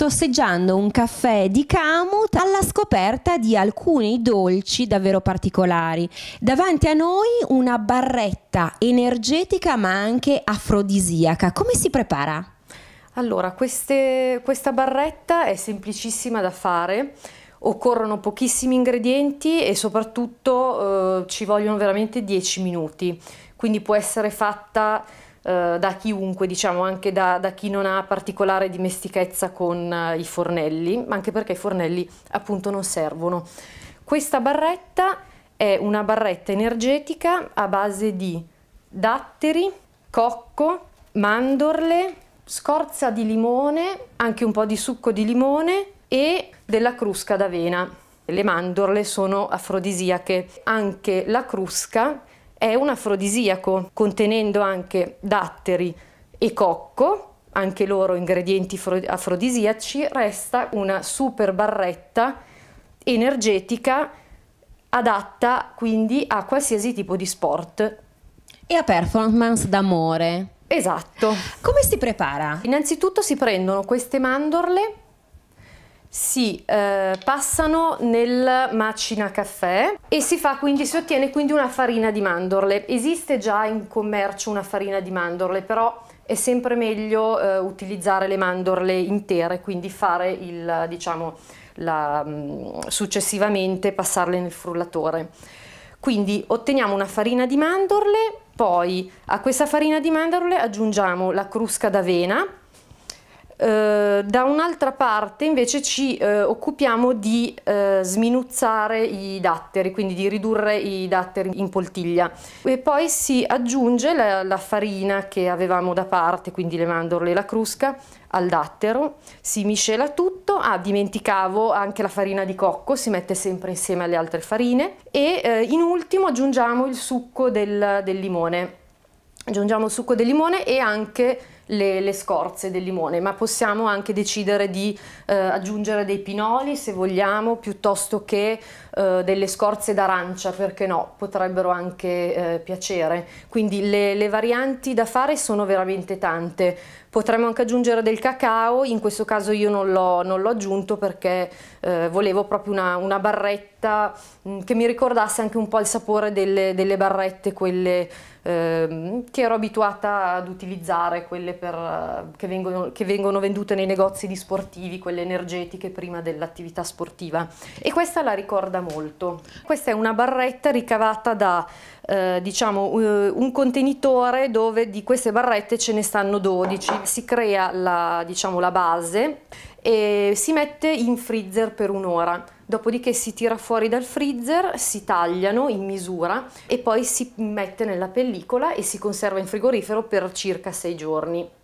sorseggiando un caffè di Camut alla scoperta di alcuni dolci davvero particolari. Davanti a noi una barretta energetica ma anche afrodisiaca. Come si prepara? Allora, queste, questa barretta è semplicissima da fare occorrono pochissimi ingredienti e soprattutto eh, ci vogliono veramente 10 minuti, quindi può essere fatta eh, da chiunque, diciamo anche da, da, chi non ha particolare dimestichezza con eh, i fornelli, anche perché i fornelli appunto non servono. Questa barretta è una barretta energetica a base di datteri, cocco, mandorle, scorza di limone, anche un po' di succo di limone e della crusca d'avena. Le mandorle sono afrodisiache, anche la crusca è un afrodisiaco contenendo anche datteri e cocco, anche loro ingredienti afrodisiaci, resta una super barretta energetica adatta quindi a qualsiasi tipo di sport. E a performance d'amore. Esatto. Come si prepara? Innanzitutto si prendono queste mandorle si eh, passano nel macina caffè e si, quindi, si ottiene quindi una farina di mandorle. Esiste già in commercio una farina di mandorle, però è sempre meglio eh, utilizzare le mandorle intere, quindi fare il, diciamo, la, mm, successivamente passarle nel frullatore. Quindi otteniamo una farina di mandorle, poi a questa farina di mandorle aggiungiamo la crusca d'avena, eh, da un'altra parte invece ci eh, occupiamo di eh, sminuzzare i datteri, quindi di ridurre i datteri in poltiglia. E poi si aggiunge la, la farina che avevamo da parte, quindi le mandorle e la crusca, al dattero, si miscela tutto, ah dimenticavo anche la farina di cocco, si mette sempre insieme alle altre farine e eh, in ultimo aggiungiamo il succo del, del limone. Aggiungiamo il succo del limone e anche le, le, scorze del limone, ma possiamo anche decidere di eh, aggiungere dei pinoli se vogliamo, piuttosto che eh, delle scorze d'arancia, perché no, potrebbero anche eh, piacere. Quindi le, le varianti da fare sono veramente tante. Potremmo anche aggiungere del cacao, in questo caso io non l'ho, aggiunto perché eh, volevo proprio una, una barretta mh, mm, che mi ricordasse anche un po' il sapore delle, delle barrette, quelle eh, che ero abituata ad utilizzare, quelle per, eh, che, vengono, che, vengono, vendute nei negozi di sportivi, quelle energetiche prima dell'attività sportiva. E questa la ricorda molto. Questa è una barretta ricavata da eh, diciamo, eh, un contenitore dove di queste barrette ce ne stanno 12. Si crea la, diciamo, la base e si mette in freezer per un'ora. Dopodiché si tira fuori dal freezer, si tagliano in misura e poi si mette nella pellicola e si conserva in frigorifero per circa 6 giorni.